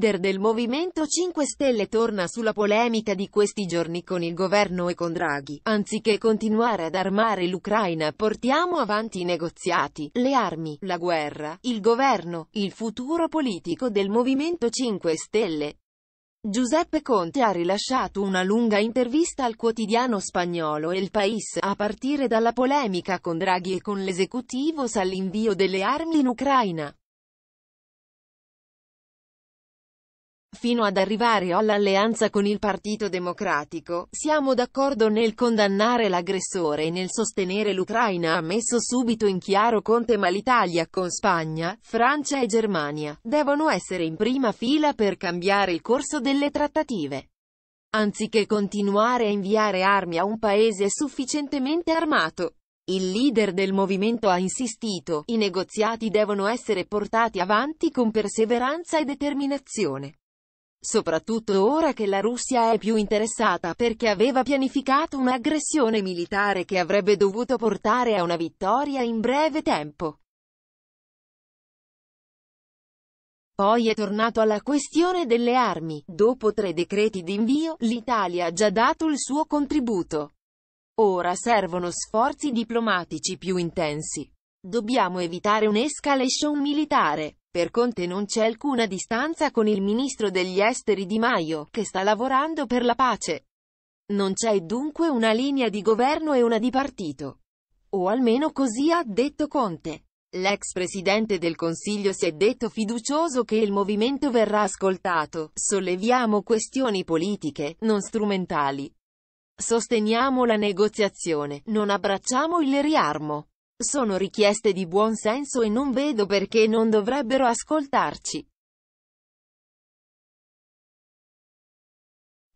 leader del Movimento 5 Stelle torna sulla polemica di questi giorni con il governo e con Draghi. Anziché continuare ad armare l'Ucraina portiamo avanti i negoziati, le armi, la guerra, il governo, il futuro politico del Movimento 5 Stelle. Giuseppe Conte ha rilasciato una lunga intervista al quotidiano spagnolo El País, a partire dalla polemica con Draghi e con l'esecutivo sull'invio delle armi in Ucraina. fino ad arrivare all'alleanza con il Partito Democratico, siamo d'accordo nel condannare l'aggressore e nel sostenere l'Ucraina ha messo subito in chiaro Conte ma l'Italia con Spagna, Francia e Germania, devono essere in prima fila per cambiare il corso delle trattative. Anziché continuare a inviare armi a un paese sufficientemente armato, il leader del movimento ha insistito, i negoziati devono essere portati avanti con perseveranza e determinazione soprattutto ora che la Russia è più interessata perché aveva pianificato un'aggressione militare che avrebbe dovuto portare a una vittoria in breve tempo. Poi è tornato alla questione delle armi. Dopo tre decreti d'invio, l'Italia ha già dato il suo contributo. Ora servono sforzi diplomatici più intensi. Dobbiamo evitare un'escalation militare. Per Conte non c'è alcuna distanza con il ministro degli esteri Di Maio, che sta lavorando per la pace. Non c'è dunque una linea di governo e una di partito. O almeno così ha detto Conte. L'ex presidente del Consiglio si è detto fiducioso che il movimento verrà ascoltato. Solleviamo questioni politiche, non strumentali. Sosteniamo la negoziazione, non abbracciamo il riarmo. Sono richieste di buon senso e non vedo perché non dovrebbero ascoltarci.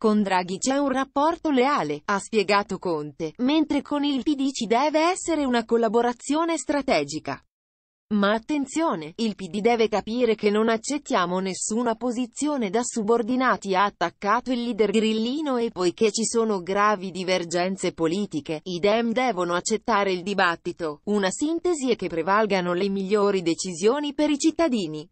Con Draghi c'è un rapporto leale, ha spiegato Conte, mentre con il PD ci deve essere una collaborazione strategica. Ma attenzione, il PD deve capire che non accettiamo nessuna posizione da subordinati ha attaccato il leader grillino e poiché ci sono gravi divergenze politiche, i Dem devono accettare il dibattito, una sintesi e che prevalgano le migliori decisioni per i cittadini.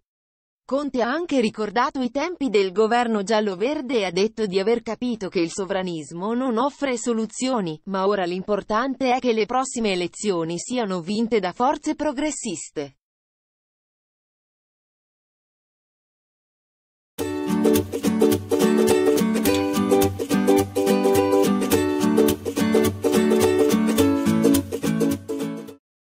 Conte ha anche ricordato i tempi del governo giallo-verde e ha detto di aver capito che il sovranismo non offre soluzioni, ma ora l'importante è che le prossime elezioni siano vinte da forze progressiste.